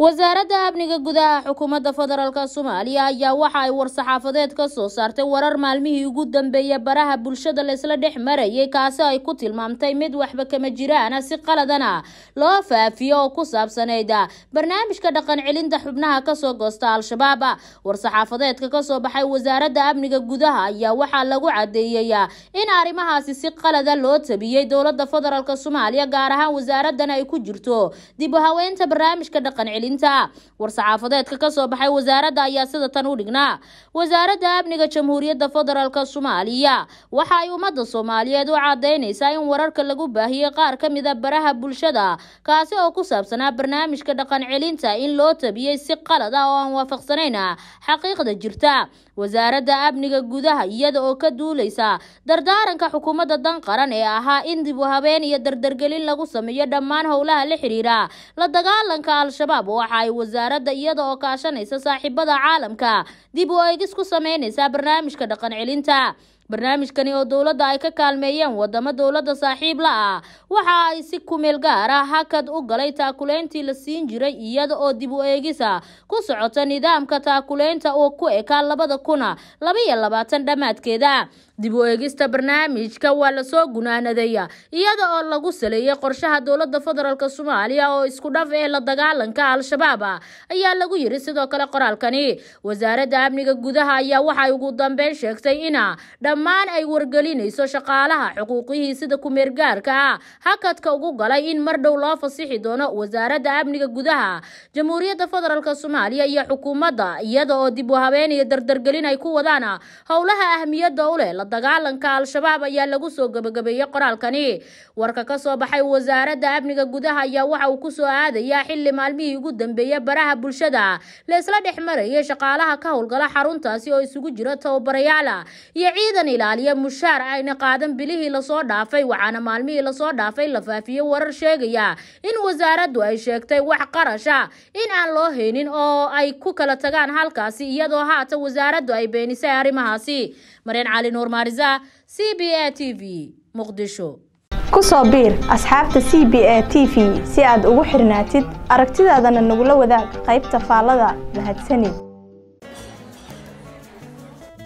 wasaaradda amniga gudaha xukuumadda federaalka soomaaliya ayaa waxa ay war-saxaafadeed ka soo saartay warar maalmihii ugu dambeeya baraha bulshada laisla dhex marayay kaasi ay ku tilmaamtay mid waxba kama jiraana si qaladana loo faafiyo oo ku saabsanayd barnaamijka dhaqan celinta xubnaha kasoo goosta al shabaab war-saxaafadeedka kasoo baxay wasaaradda amniga gudaha ayaa waxaa lagu cadeeyayaa in arrimahaasi si qalada loo tabiyey dowladda federaalk soomaaliya gaar ahaan wasaaraddan ay ku jirto dib u haweynta barnaamijka dhaqan celin badbaadinta war-saxaafadeedka kasoo baxay wasaaradda ayaa sida tan u dhignaa wasaaradda amniga jamhuuriyadda federaalk soomaaliya waxa ay ummadda soomaaliyeed u cadaynaysaa in wararka lagu baahiyey qaar ka mida ah baraha bulshada kaasi oo ku saabsanaa barnaamijka dhaqan celinta in loo tabiyey si qalad ah oo aan waafaqsanayn xaqiiqda jirta wasaaradda amniga gudaha iyada oo ka duulaysa dardaaranka xukuumadda dan qaran ee ahaa in dib u habeen iyo dardargelin lagu sameeyo dhammaan howlaha la xiriira la dagaalanka al-shabaab oo waxa ay wasaaradda iyada oo kaashanaysa saaxiibada caalamka dib u eegis ku sameynaysaa barnaamijka dhaqan celinta barnaamijkani oo dowladda ay ka kaalmeeyeen wadamo dowladda saaxiib la ah waxa ay si kumeel gaara ah hakad u galay taakuleyntii la siin jiray iyada oo dib u eegisa ah, ku socota nidaamka taakuleynta oo ku ekaa labada kuna ah, labaiyo labaatan dhammaadkeeda dib u eegista barnaamijka waa lasoo gunaanadaya iyada oo lagu saleeyay qorshaha dowladda federaalk soomaaliya oo isku dhaf ee la dagaalanka al-shabaab ayaa lagu yiri sidoo kale qoraalkani wasaaradda amniga gudaha ayaa waxay ugu dambeyn sheegtay ina dhammaan ay wargelinayso shaqaalaha xuquuqihii sida kumeergaarka ah hakadka ugu galay in mar dhow loo fasixi doono wasaaradda amniga gudaha jamhuuriyadda federaalka soomaaliya iyo xukuumadda iyada oo dib u habeen iyo dardargelin ay ku wadaan howlaha ahmiyadda u leh la dagaalanka al-shabaab ayaa lagu soo gebagabeeyey qoraalkani warka ka soo baxay wasaaradda amniga gudaha ayaa waxa uu ku soo aadayaa xilli maalmihii ugu dambeeya baraha bulshada laysla dhex marayay shaqaalaha ka howlgala xaruntaasi oo isugu jira tobabarayaala iyo ciidan ilaaliya mushaar ayna qaadan bilihii lasoo dhaafay waxaana maalmihii lasoo dhaafay la faafiyo warar sheegaya in wasaaraddu ay sheegtay wax qarasha in aan loo haynin oo ay ku kala tagaan halkaasi iyadoo haata wasaaraddu ay beenisay arrimahaasi mareen cali nuur maarisa c b a t v muqdisho ku soo biir asxaabta c b a t v si aad ugu xirnaatid aragtidaadana nagula wadaag qaybta faallada mahadsanid